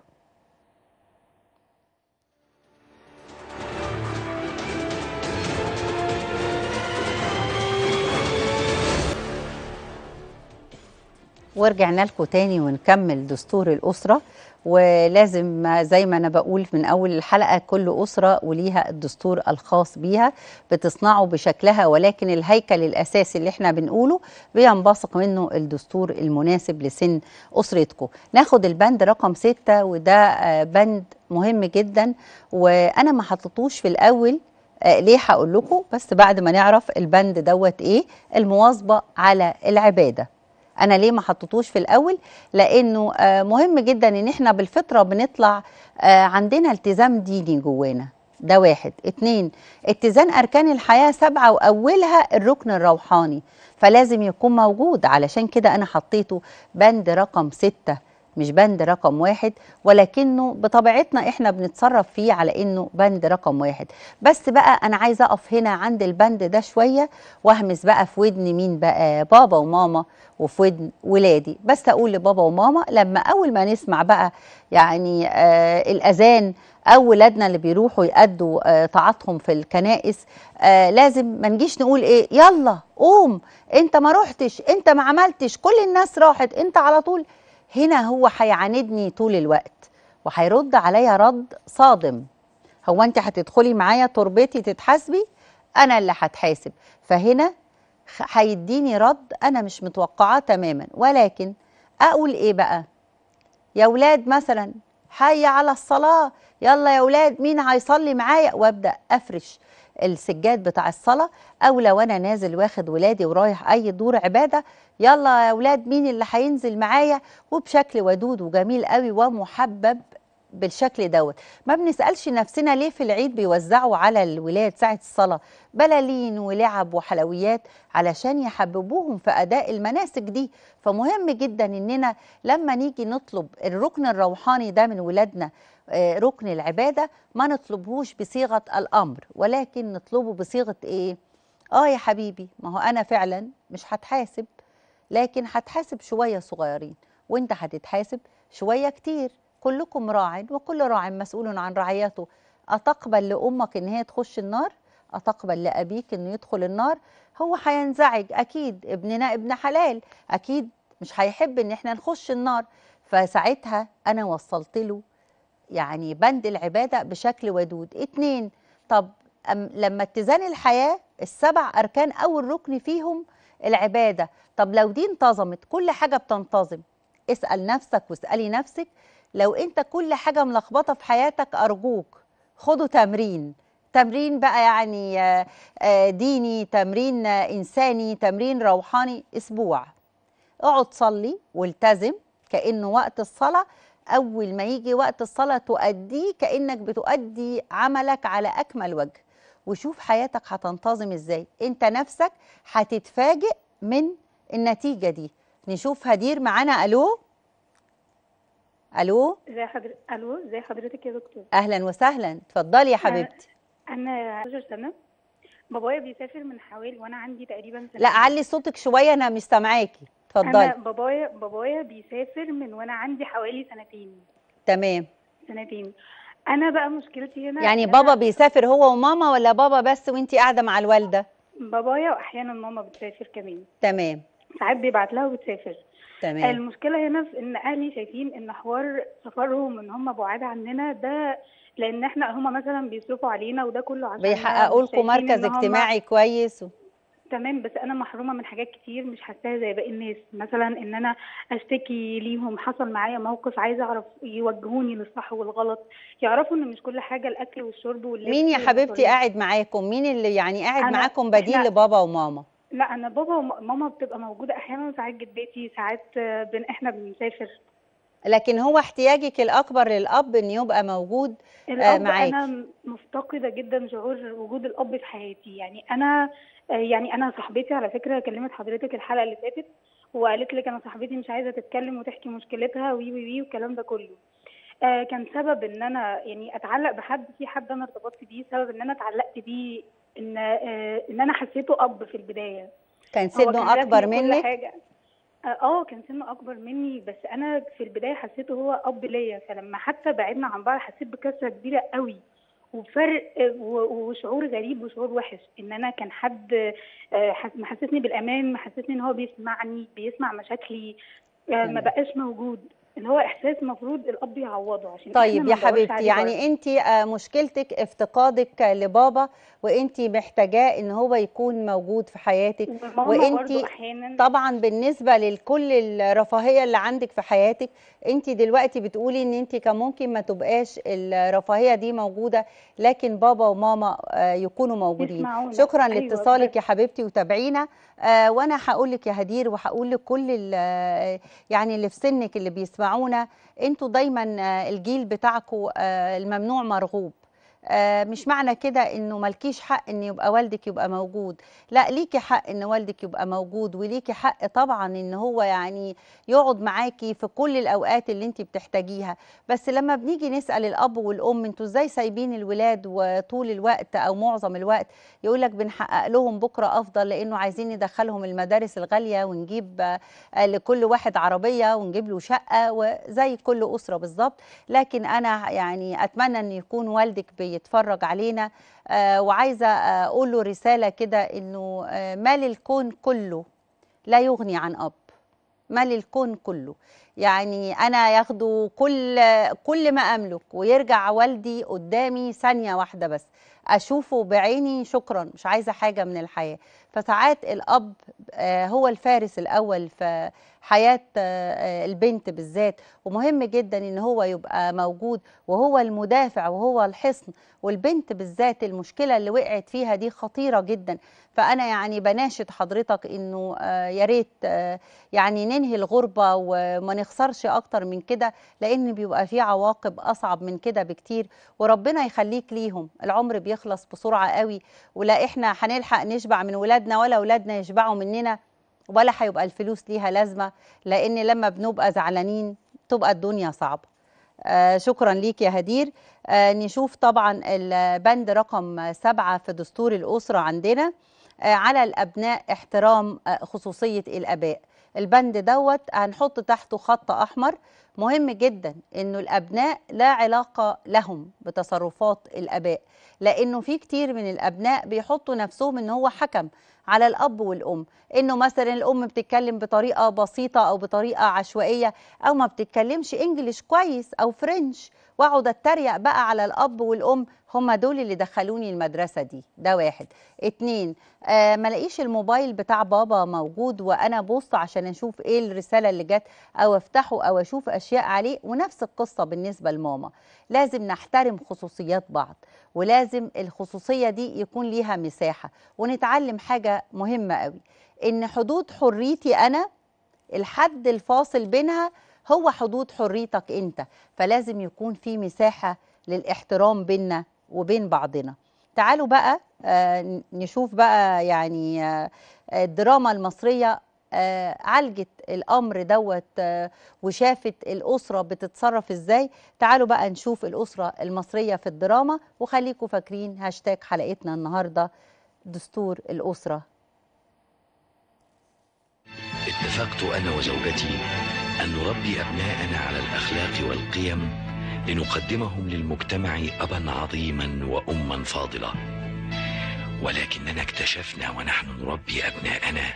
Speaker 1: ورجعنا لكم تاني ونكمل دستور الأسرة ولازم زي ما انا بقول من اول الحلقه كل اسره وليها الدستور الخاص بيها بتصنعه بشكلها ولكن الهيكل الاساسي اللي احنا بنقوله بينبثق منه الدستور المناسب لسن اسرتكم ناخد البند رقم ستة وده آه، بند مهم جدا وانا ما حطيتوش في الاول آه، ليه هقول لكم بس بعد ما نعرف البند دوت ايه المواظبه على العباده انا ليه ما حطيتوش في الاول لانه آه، مهم جدا ان احنا بالفطره بنطلع آه، عندنا التزام ديني جوانا ده واحد اتنين اتزان اركان الحياه سبعه واولها الركن الروحاني فلازم يكون موجود علشان كده انا حطيته بند رقم سته مش بند رقم واحد ولكنه بطبيعتنا احنا بنتصرف فيه على انه بند رقم واحد بس بقى انا عايزه اقف هنا عند البند ده شويه واهمس بقى في ودن مين بقى بابا وماما وفي ودن ولادي بس اقول لبابا وماما لما اول ما نسمع بقى يعني آه الاذان او ولادنا اللي بيروحوا يأدوا آه طاعتهم في الكنائس آه لازم ما نجيش نقول ايه يلا قوم انت ما رحتش انت ما عملتش كل الناس راحت انت على طول هنا هو هيعاندني طول الوقت وهيرد عليا رد صادم هو انت هتدخلي معايا تربتي تتحاسبي انا اللي هتحاسب فهنا هيديني رد انا مش متوقعاه تماما ولكن اقول ايه بقى يا ولاد مثلا حي على الصلاه يلا يا ولاد مين هيصلي معايا وابدا افرش السجاد بتاع الصلاة أو لو أنا نازل واخد ولادي ورايح أي دور عبادة يلا يا أولاد مين اللي هينزل معايا وبشكل ودود وجميل قوي ومحبب بالشكل دوت ما بنسألش نفسنا ليه في العيد بيوزعوا على الولاد ساعة الصلاة بلالين ولعب وحلويات علشان يحببوهم في أداء المناسك دي فمهم جدا إننا لما نيجي نطلب الركن الروحاني ده من ولادنا آه، ركن العبادة ما نطلبهوش بصيغة الأمر ولكن نطلبه بصيغة إيه؟ آه يا حبيبي ما هو أنا فعلا مش هتحاسب لكن هتحاسب شوية صغيرين وانت هتتحاسب شوية كتير كلكم راع وكل راع مسؤول عن رعيته أتقبل لأمك إن هي تخش النار؟ أتقبل لأبيك إنه يدخل النار؟ هو هينزعج أكيد ابننا ابن حلال أكيد مش هيحب إن إحنا نخش النار فساعتها أنا وصلت له يعني بند العبادة بشكل ودود اتنين طب لما اتزان الحياة السبع أركان أول ركن فيهم العبادة طب لو دي انتظمت كل حاجة بتنتظم اسأل نفسك واسألي نفسك لو انت كل حاجه ملخبطه في حياتك ارجوك خدوا تمرين تمرين بقى يعني آه، آه، ديني تمرين انساني تمرين روحاني اسبوع اقعد صلي والتزم كانه وقت الصلاه اول ما يجي وقت الصلاه تؤديه كانك بتؤدي عملك على اكمل وجه وشوف حياتك هتنتظم ازاي انت نفسك هتتفاجئ من النتيجه دي نشوف هدير معانا الو الو
Speaker 3: ازي حضرتك الو ازي حضرتك يا دكتور
Speaker 1: اهلا وسهلا اتفضلي يا حبيبتي
Speaker 3: انا 12 سنه بابايا بيسافر من حوالي وانا عندي تقريبا سنة. لا علي
Speaker 1: صوتك شويه انا مش سامعاكي اتفضلي انا
Speaker 3: بابايا بابايا بيسافر من وانا عندي حوالي سنتين تمام سنتين انا بقى مشكلتي هنا يعني بابا أنا...
Speaker 1: بيسافر هو وماما ولا بابا بس وانت قاعده مع الوالده
Speaker 3: بابايا واحيانا ماما بتسافر كمان تمام ساعات بيبعت لها وبتسافر تمام المشكله هنا في ان اهلي شايفين ان حوار سفرهم ان هم بعاد عننا ده لان احنا هم مثلا بيصرفوا علينا وده كله عشان بيحققوا لكم مركز اجتماعي
Speaker 1: كويس و...
Speaker 3: تمام بس انا محرومه من حاجات كتير مش حاساها زي باقي الناس مثلا ان انا اشتكي ليهم حصل معايا موقف عايزه اعرف يوجهوني للصح والغلط يعرفوا ان مش كل حاجه الاكل والشرب واللبس مين يا حبيبتي قاعد
Speaker 1: معاكم مين اللي يعني قاعد معاكم بديل لبابا وماما
Speaker 3: لا انا بابا وماما بتبقى موجوده احيانا ساعات جدتي ساعات بن احنا بنسافر
Speaker 1: لكن هو احتياجك الاكبر للاب ان يبقى موجود معاكي آه، انا
Speaker 3: مفتقده جدا شعور وجود الاب في حياتي يعني انا آه، يعني انا صاحبتي على فكره كلمت حضرتك الحلقه اللي فاتت وقالت لك انا صاحبتي مش عايزه تتكلم وتحكي مشكلتها وي وي وي والكلام ده كله آه، كان سبب ان انا يعني اتعلق بحد في حد انا ارتبطت بيه سبب ان انا اتعلقت بيه ان آه، ان انا حسيته اب في البدايه كان سنه اكبر منك حاجة. آه،, اه كان سنه اكبر مني بس انا في البدايه حسيته هو اب ليا فلما حتى بعدنا عن بعض حسيت بكسره كبيره قوي وفرق وشعور غريب وشعور وحش ان انا كان حد آه، حسسني بالامان حسسني ان هو بيسمعني بيسمع مشاكلي ما بقاش موجود اللي هو احساس مفروض الاب يعوضه
Speaker 1: عشان طيب يا حبيبتي يعني انت آه، مشكلتك افتقادك لبابا وانت محتاجاه ان هو يكون موجود في حياتك وانت طبعا بالنسبه لكل الرفاهيه اللي عندك في حياتك انت دلوقتي بتقولي ان انت كان ممكن ما تبقاش الرفاهيه دي موجوده لكن بابا وماما آه، يكونوا موجودين يسمعونا. شكرا أيوة لاتصالك يا حبيبتي وتابعينا آه، وانا هقول لك يا هدير وهقول لكل يعني اللي في سنك اللي بيسمع تتابعونا انتوا دايما آه، الجيل بتاعكم آه، الممنوع مرغوب آه، مش معنى كده انه مالكيش حق ان يبقى والدك يبقى موجود لا ليكي حق ان والدك يبقى موجود وليكي حق طبعا ان هو يعني يقعد معاكي في كل الاوقات اللي انت بتحتاجيها بس لما بنيجي نسال الاب والام انتوا ازاي سايبين الولاد وطول الوقت او معظم الوقت يقول لك بنحقق لهم بكره افضل لانه عايزين ندخلهم المدارس الغاليه ونجيب آه، لكل واحد عربيه ونجيب له شقه وزي كل اسره بالظبط لكن انا يعني اتمنى ان يكون والدك بي يتفرج علينا آه، وعايزه اقول له رساله كده انه آه، مال الكون كله لا يغني عن اب مال الكون كله يعني انا ياخده كل كل ما املك ويرجع والدي قدامي ثانيه واحده بس اشوفه بعيني شكرا مش عايزه حاجه من الحياه فساعات الاب آه، هو الفارس الاول في حياه آه، آه، البنت بالذات ومهم جدا ان هو يبقى موجود وهو المدافع وهو الحصن والبنت بالذات المشكله اللي وقعت فيها دي خطيره جدا فانا يعني بناشد حضرتك انه يا ريت يعني ننهي الغربه وما نخسرش اكتر من كده لان بيبقى في عواقب اصعب من كده بكتير وربنا يخليك ليهم العمر بيخلص بسرعه قوي ولا احنا هنلحق نشبع من ولادنا أولادنا ولا أولادنا يشبعوا مننا ولا هيبقى الفلوس ليها لازمة لأن لما بنبقى زعلانين تبقى الدنيا صعبة آه شكرا ليك يا هدير آه نشوف طبعا البند رقم سبعة في دستور الأسرة عندنا آه على الأبناء احترام آه، خصوصية الأباء البند دوت هنحط تحته خط احمر مهم جدا انه الابناء لا علاقه لهم بتصرفات الاباء لانه في كتير من الابناء بيحطوا نفسهم ان هو حكم على الاب والام انه مثلا الام بتتكلم بطريقه بسيطه او بطريقه عشوائيه او ما بتتكلمش انجليش كويس او فرنش واقعد اتريق بقى على الاب والام هم دول اللي دخلوني المدرسه دي ده واحد اتنين آه ملاقيش الموبايل بتاع بابا موجود وانا بص عشان اشوف ايه الرساله اللي جت او افتحه او اشوف اشياء عليه ونفس القصه بالنسبه لماما لازم نحترم خصوصيات بعض ولازم الخصوصيه دي يكون ليها مساحه ونتعلم حاجه مهمه قوي ان حدود حريتي انا الحد الفاصل بينها هو حدود حريتك انت فلازم يكون في مساحه للاحترام بيننا وبين بعضنا تعالوا بقى آه، نشوف بقى يعني آه، الدراما المصريه آه، عالجت الامر دوت وشافت الاسره بتتصرف ازاي تعالوا بقى نشوف الاسره المصريه في الدراما وخليكم فاكرين هاشتاج حلقتنا النهارده دستور الاسره
Speaker 2: اتفقت انا وزوجتي أن نربي أبناءنا على الأخلاق والقيم لنقدمهم للمجتمع أبا عظيما وأما فاضلة ولكننا اكتشفنا ونحن نربي أبناءنا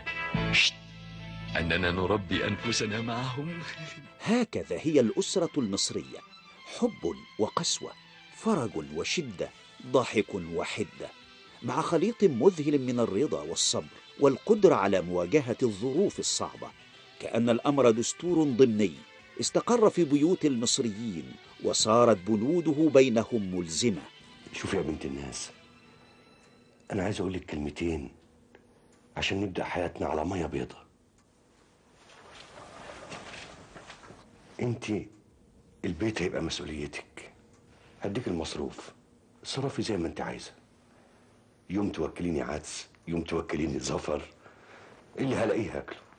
Speaker 2: أننا نربي أنفسنا معهم هكذا هي الأسرة المصرية حب وقسوة فرج وشدة ضحك وحدة مع خليط مذهل من الرضا والصبر والقدرة على مواجهة الظروف الصعبة كأن الأمر دستور ضمني استقر في بيوت المصريين وصارت بنوده بينهم ملزمة شوفي يا بنت الناس أنا عايز أقول لك كلمتين عشان نبدأ حياتنا على مية بيضة أنت البيت هيبقى مسؤوليتك هديك المصروف صرفي زي ما أنت عايزة يوم توكليني عدس يوم توكليني زفر اللي هلاقيه هاكله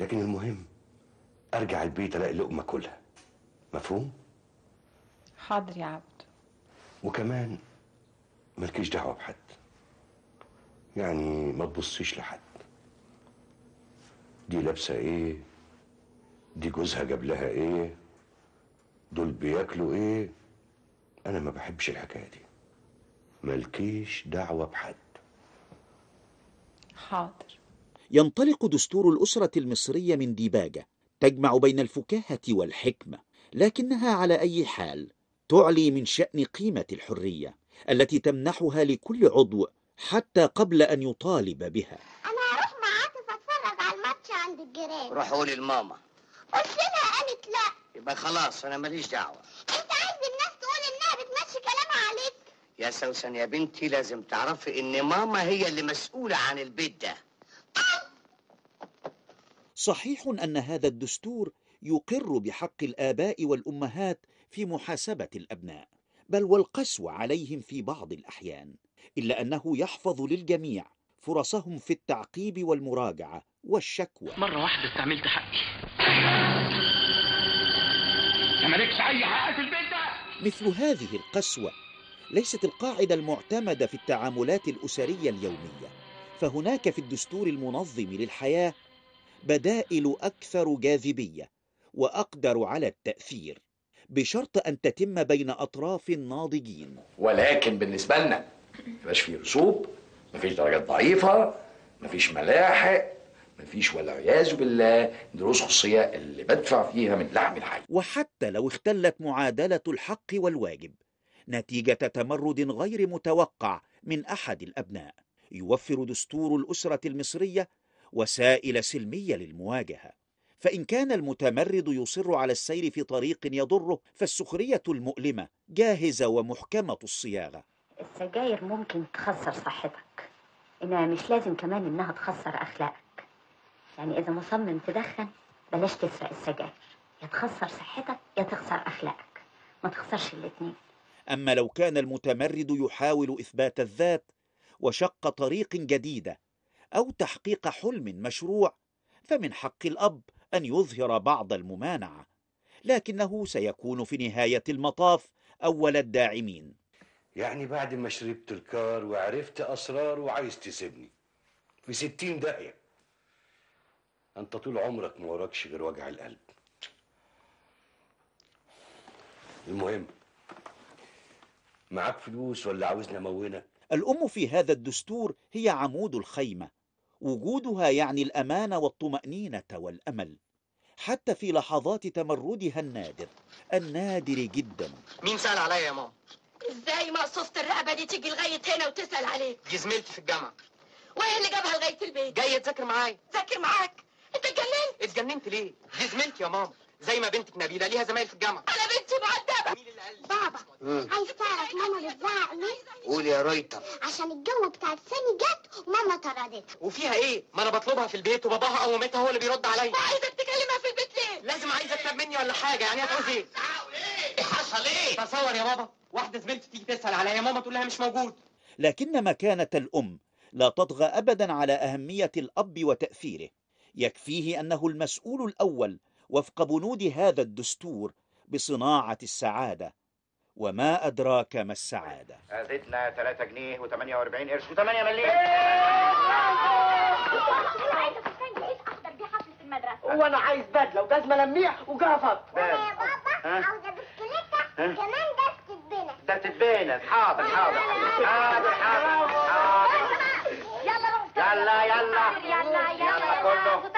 Speaker 2: لكن المهم ارجع البيت الاقي لقمه كلها مفهوم
Speaker 1: حاضر يا عبد
Speaker 2: وكمان مالكيش دعوه بحد يعني ما تبصيش لحد دي لابسه ايه دي جوزها جاب لها ايه دول بياكلوا ايه انا ما بحبش الحكايه دي مالكيش دعوه بحد حاضر ينطلق دستور الأسرة المصرية من ديباجة تجمع بين الفكاهة والحكمة لكنها على أي حال تعلي من شأن قيمة الحرية التي تمنحها لكل عضو حتى قبل أن يطالب بها أنا هروح معاك أتفرج
Speaker 4: على الماتش عند الجيران روح قولي لماما قلت لها قالت لا يبقى خلاص أنا ماليش دعوة أنت عايز الناس تقول إنها بتمشي كلامها عليك يا سوسن يا بنتي لازم تعرفي إن
Speaker 1: ماما هي اللي مسؤولة عن البيت ده
Speaker 2: صحيح أن هذا الدستور يقر بحق الآباء والأمهات في محاسبة الأبناء بل والقسوة عليهم في بعض الأحيان إلا أنه يحفظ للجميع فرصهم في التعقيب والمراجعة والشكوى مرة واحدة استعملت حقي مالكش أي حق في البيت ده مثل هذه القسوة ليست القاعدة المعتمدة في التعاملات الأسرية اليومية فهناك في الدستور المنظم للحياة بدائل أكثر جاذبية وأقدر على التأثير بشرط أن تتم بين أطراف ناضجين ولكن بالنسبة لنا مفيش فيه رسوب مفيش درجات ضعيفة مفيش ملاحق مفيش ولا عياذ بالله دروس خصوصية اللي بدفع فيها من لحم الحي وحتى لو اختلت معادلة الحق والواجب نتيجة تمرد غير متوقع من أحد الأبناء يوفر دستور الأسرة المصرية وسائل سلمية للمواجهة فإن كان المتمرد يصر على السير في طريق يضره فالسخرية المؤلمة جاهزة ومحكمة الصياغة
Speaker 4: السجاير ممكن تخسر صحتك إنها مش لازم كمان إنها تخسر أخلاقك يعني إذا مصمم تدخن بلاش تسرق السجاير يا تخسر صحتك يا تخسر أخلاقك ما تخسرش الاثنين
Speaker 2: أما لو كان المتمرد يحاول إثبات الذات وشق طريق جديدة أو تحقيق حلم مشروع فمن حق الأب أن يظهر بعض الممانعة لكنه سيكون في نهاية المطاف أول الداعمين يعني بعد ما شربت الكار وعرفت أسرار وعايز تسيبني في ستين دقيقة أنت طول عمرك ما وراكش غير وجع القلب المهم معاك فلوس ولا عاوزني امونك الام في هذا الدستور هي عمود الخيمه وجودها يعني الامان والطمأنينة والأمل حتى في لحظات تمردها النادر النادر جدا
Speaker 3: مين سأل عليا يا ماما؟
Speaker 4: ازاي مقصوصة الرقبة دي تيجي لغاية هنا وتسأل عليك؟ دي زميلتي في الجامعة وايه اللي جابها لغاية البيت؟ جاية تذاكر معايا تذاكر معاك؟ انت اتجننت؟ اتجننت ليه؟ دي زميلتي يا ماما زي ما بنتك نبيله ليها زمايل في الجامعه انا بنتي مؤدبه بابا عايز تعرف ماما بتزعق ليه قول يا ريتر عشان الجو بتاع الثاني جت وماما طردتها وفيها ايه ما انا بطلبها في البيت وباباها او مامتها هو اللي بيرد عليا عايزك تكلمها في البيت ليه لازم عايزه تكلم مني ولا حاجه يعني هتعوز إيه؟, ايه حصل ايه تصور يا بابا واحده زميلتي تيجي تسال عليا ماما تقول لها مش موجود
Speaker 2: لكن مكانه الام لا تطغى ابدا على اهميه الاب وتاثيره يكفيه انه المسؤول الاول وفق بنود هذا الدستور بصناعة السعادة وما أدراك ما السعادة زدنا 3 جنيه و48 قرش و8 مليون
Speaker 4: المدرسه وانا عايز بدله وجزمه لميح وجافط يا بابا عاوزه بسكليته كمان ده تتبنى ده تتبنى حاضر حاضر حاضر حاضر يلا يلا يلا يلا يلا كله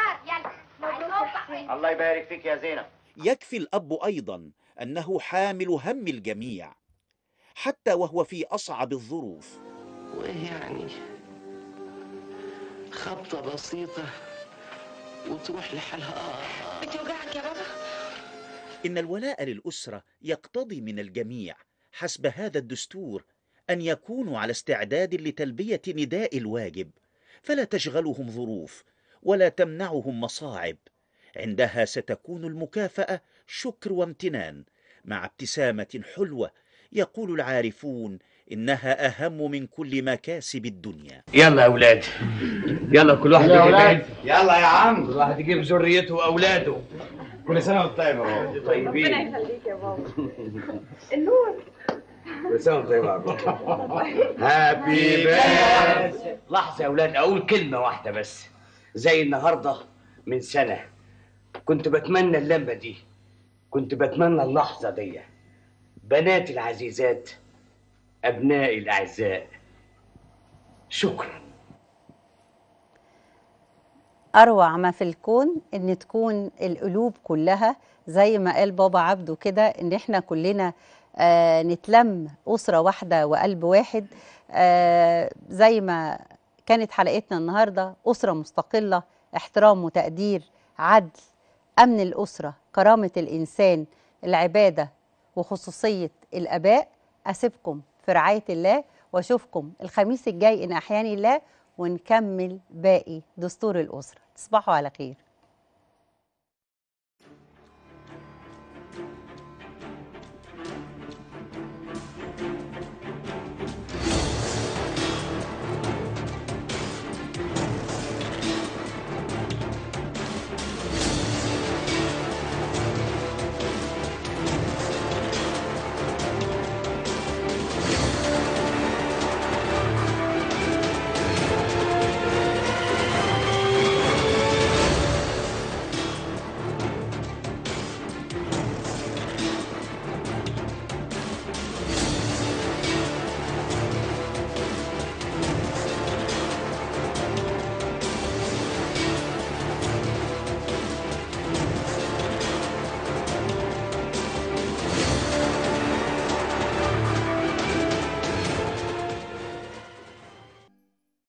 Speaker 4: الله
Speaker 2: يبارك فيك يا زينب يكفي الأب أيضا أنه حامل هم الجميع حتى وهو في أصعب الظروف وإيه يعني خبطة بسيطة وتروح لحالها آه، آه، آه. بتوجعك يا بابا إن الولاء للأسرة يقتضي من الجميع حسب هذا الدستور أن يكونوا على استعداد لتلبية نداء الواجب فلا تشغلهم ظروف ولا تمنعهم مصاعب عندها ستكون المكافاه شكر وامتنان مع ابتسامه حلوه يقول العارفون انها اهم من كل مكاسب الدنيا
Speaker 3: يلا يا اولاد يلا كل واحد يا اولاد
Speaker 2: يلا يا عم كل واحد يجيب ذريته واولاده كل سنه وانت طيب يا بابا طيبين ربنا
Speaker 3: يخليك يا بابا النور كل سنه وانت طيب يا هابي بيرث لحظه يا اولاد اقول كلمه واحده بس زي النهارده من سنه كنت بتمنى اللمه دي كنت بتمنى اللحظه دي
Speaker 2: بناتي العزيزات ابنائي الاعزاء
Speaker 4: شكرا
Speaker 1: اروع ما في الكون ان تكون القلوب كلها زي ما قال بابا عبده كده ان احنا كلنا آه نتلم اسره واحده وقلب واحد آه زي ما كانت حلقتنا النهارده اسره مستقله احترام وتقدير عدل أمن الأسرة كرامة الإنسان العبادة وخصوصية الآباء أسيبكم في رعاية الله وأشوفكم الخميس الجاي إن أحياني الله ونكمل باقي دستور الأسرة تصبحوا على خير